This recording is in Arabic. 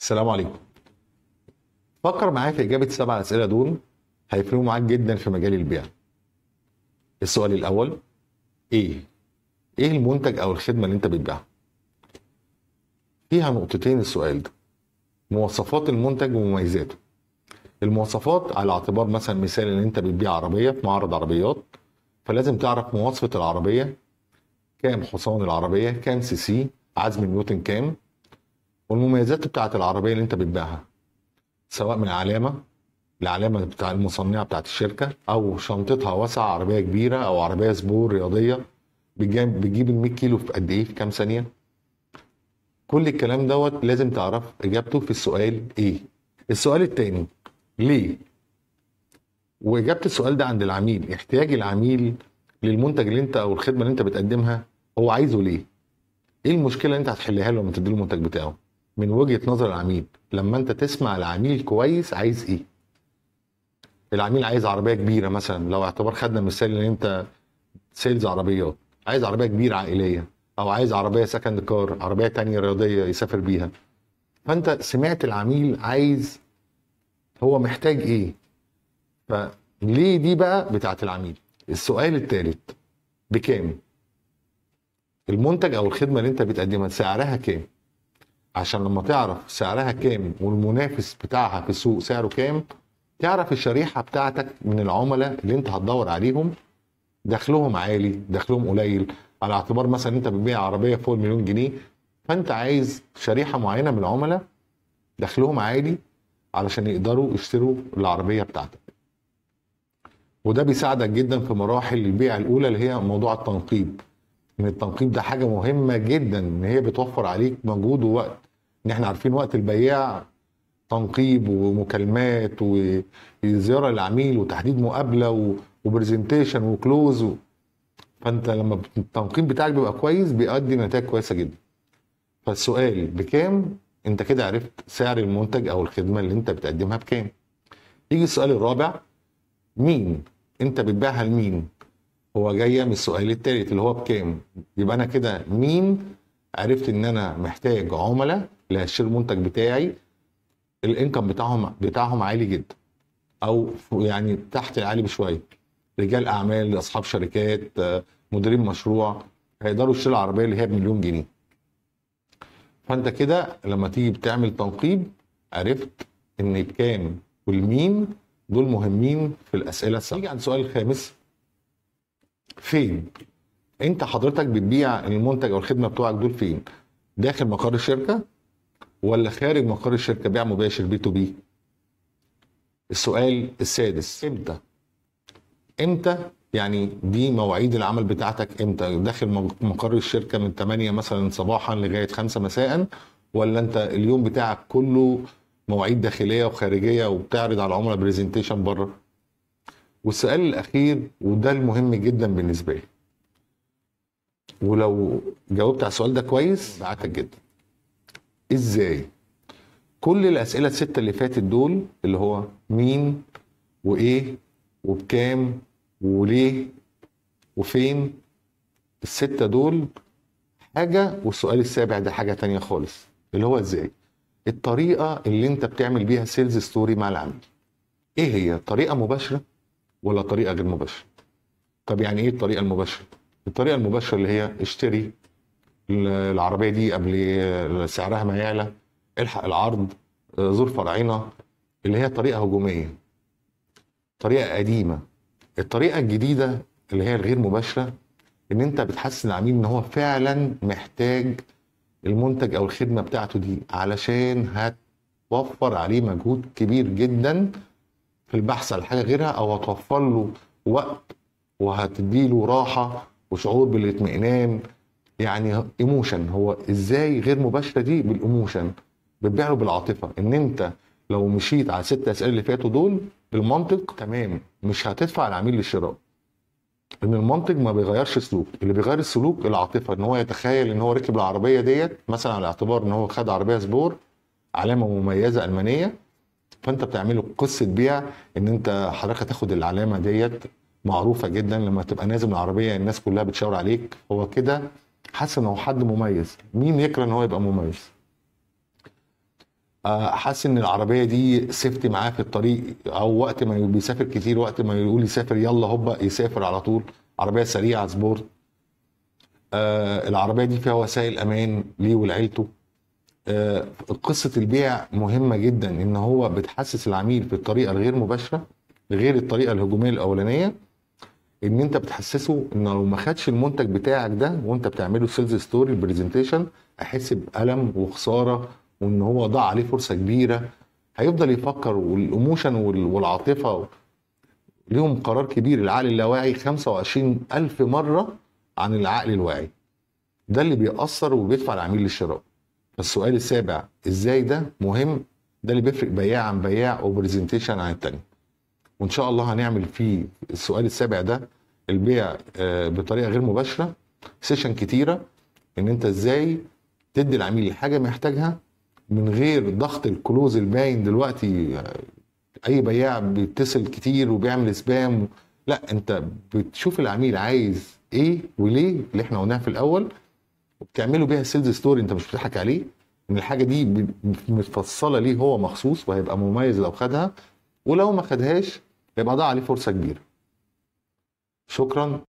السلام عليكم فكر معايا في اجابه سبع اسئله دول هيفرقوا معاك جدا في مجال البيع السؤال الاول ايه ايه المنتج او الخدمه اللي انت بتبيعها فيها نقطتين السؤال ده مواصفات المنتج ومميزاته المواصفات على اعتبار مثلا مثال ان انت بتبيع عربيه في معرض عربيات فلازم تعرف مواصفه العربيه كام حصان العربيه كام سي سي عزم نيوتن كام والمميزات بتاعه العربيه اللي انت بتبيعها سواء من علامه العلامه بتاع المصنعه بتاعت الشركه او شنطتها واسعه عربيه كبيره او عربيه سبور رياضيه بتجيب بتجيب ال 100 كيلو في قد ايه في كام ثانيه كل الكلام دوت لازم تعرف اجابته في السؤال ايه السؤال الثاني ليه واجابه السؤال ده عند العميل احتياج العميل للمنتج اللي انت او الخدمه اللي انت بتقدمها هو عايزه ليه ايه المشكله اللي انت هتحلها له لما تديله المنتج بتاعه من وجهه نظر العميل لما انت تسمع العميل كويس عايز ايه العميل عايز عربيه كبيره مثلا لو اعتبر خدنا مثال ان انت سيلز عربيات عايز عربيه كبيره عائليه او عايز عربيه سكند كار عربيه تانية رياضيه يسافر بيها فانت سمعت العميل عايز هو محتاج ايه فليه دي بقى بتاعه العميل السؤال الثالث بكام المنتج او الخدمه اللي انت بتقدمها سعرها كام عشان لما تعرف سعرها كام والمنافس بتاعها في السوق سعره كام تعرف الشريحه بتاعتك من العملاء اللي انت هتدور عليهم دخلهم عالي دخلهم قليل على اعتبار مثلا انت بتبيع عربيه فوق مليون جنيه فانت عايز شريحه معينه من العملاء دخلهم عالي علشان يقدروا يشتروا العربيه بتاعتك وده بيساعدك جدا في مراحل البيع الاولى اللي هي موضوع التنقيب ان التنقيب ده حاجه مهمه جدا ان هي بتوفر عليك مجهود ووقت ان احنا عارفين وقت البياع تنقيب ومكالمات وزياره للعميل وتحديد مقابله وبرزنتيشن وكلوز و... فانت لما التنقيب بتاعك بيبقى كويس بيؤدي نتائج كويسه جدا فالسؤال بكام انت كده عرفت سعر المنتج او الخدمه اللي انت بتقدمها بكام يجي السؤال الرابع مين انت بتبيعها لمين هو جايه من السؤال الثالث اللي هو بكام يبقى انا كده مين عرفت ان انا محتاج عملاء اللي هيشتري المنتج بتاعي الانكم بتاعهم بتاعهم عالي جدا او يعني تحت عالي بشويه رجال اعمال اصحاب شركات مديرين مشروع هيقدروا يشتروا العربيه اللي هي بمليون جنيه فانت كده لما تيجي بتعمل تنقيب عرفت ان الكام والمين دول مهمين في الاسئله السابقه نيجي عند السؤال الخامس فين انت حضرتك بتبيع المنتج او الخدمه بتوعك دول فين داخل مقر الشركه ولا خارج مقر الشركه بيع مباشر بي تو بي السؤال السادس امتى امتى يعني دي مواعيد العمل بتاعتك امتى داخل مقر الشركه من 8 مثلا صباحا لغايه 5 مساء ولا انت اليوم بتاعك كله مواعيد داخليه وخارجيه وبتعرض على العملاء برزنتيشن بره والسؤال الاخير وده المهم جدا بالنسبه لي ولو جاوبت على السؤال ده كويس بعتك جدا ازاي كل الاسئله السته اللي فاتت دول اللي هو مين وايه وبكام وليه وفين السته دول حاجه والسؤال السابع ده حاجه تانية خالص اللي هو ازاي الطريقه اللي انت بتعمل بيها سيلز ستوري مع العميل ايه هي طريقه مباشره ولا طريقه غير مباشره طب يعني ايه الطريقه المباشره الطريقه المباشره اللي هي اشتري العربيه دي قبل سعرها ما يعلى الحق العرض زور آه، فرعينا اللي هي طريقه هجوميه طريقه قديمه الطريقه الجديده اللي هي الغير مباشره ان انت بتحسن العميل ان هو فعلا محتاج المنتج او الخدمه بتاعته دي علشان هتوفر عليه مجهود كبير جدا في البحث عن حاجه غيرها او هتوفر له وقت وهتديله راحه وشعور بالاطمئنان يعني ايموشن هو ازاي غير مباشره دي بالايموشن بتبيع له بالعاطفه ان انت لو مشيت على الست اسئله اللي فاتوا دول المنطق تمام مش هتدفع العميل للشراء ان المنطق ما بيغيرش سلوك اللي بيغير السلوك العاطفه ان هو يتخيل ان هو ركب العربيه ديت مثلا على اعتبار ان هو خد عربيه سبور علامه مميزه المانيه فانت بتعمله قصه بيع ان انت حضرتك هتاخد العلامه ديت معروفه جدا لما تبقى نازل من العربيه الناس كلها بتشاور عليك هو كده حاسس ان هو حد مميز مين يكره ان هو يبقى مميز آه، حاسس ان العربيه دي سيفت معاه في الطريق او وقت ما بيسافر كتير وقت ما يقول يسافر يلا هوبا يسافر على طول عربيه سريعه سبورت آه، العربيه دي فيها وسائل امان ليه ولعيلته آه، قصه البيع مهمه جدا ان هو بتحسس العميل بالطريقه الغير مباشره غير الطريقه الهجوميه الاولانيه ان انت بتحسسه ان لو ما خدش المنتج بتاعك ده وانت بتعمله سيلز ستوري برزنتيشن هيحس بالم وخساره وان هو ضاع عليه فرصه كبيره هيفضل يفكر والايموشن والعاطفه ليهم قرار كبير العقل اللاواعي 25 ألف مرة عن العقل الواعي ده اللي بيأثر وبيدفع العميل للشراء السؤال السابع ازاي ده مهم ده اللي بيفرق بياع عن بياع وبرزنتيشن عن التاني وان شاء الله هنعمل في السؤال السابع ده البيع آه، بطريقه غير مباشره سيشن كتيره ان انت ازاي تدي العميل الحاجه محتاجها من غير ضغط الكلوز الباين دلوقتي آه، اي بياع بيتصل كتير وبيعمل سبام لا انت بتشوف العميل عايز ايه وليه اللي احنا قلناه في الاول وبتعمله بيها السيلز ستوري انت مش بتضحك عليه ان الحاجه دي متفصله ليه هو مخصوص وهيبقى مميز لو خدها ولو ما خدهاش يبقى ضاع عليه فرصه كبيره شكرا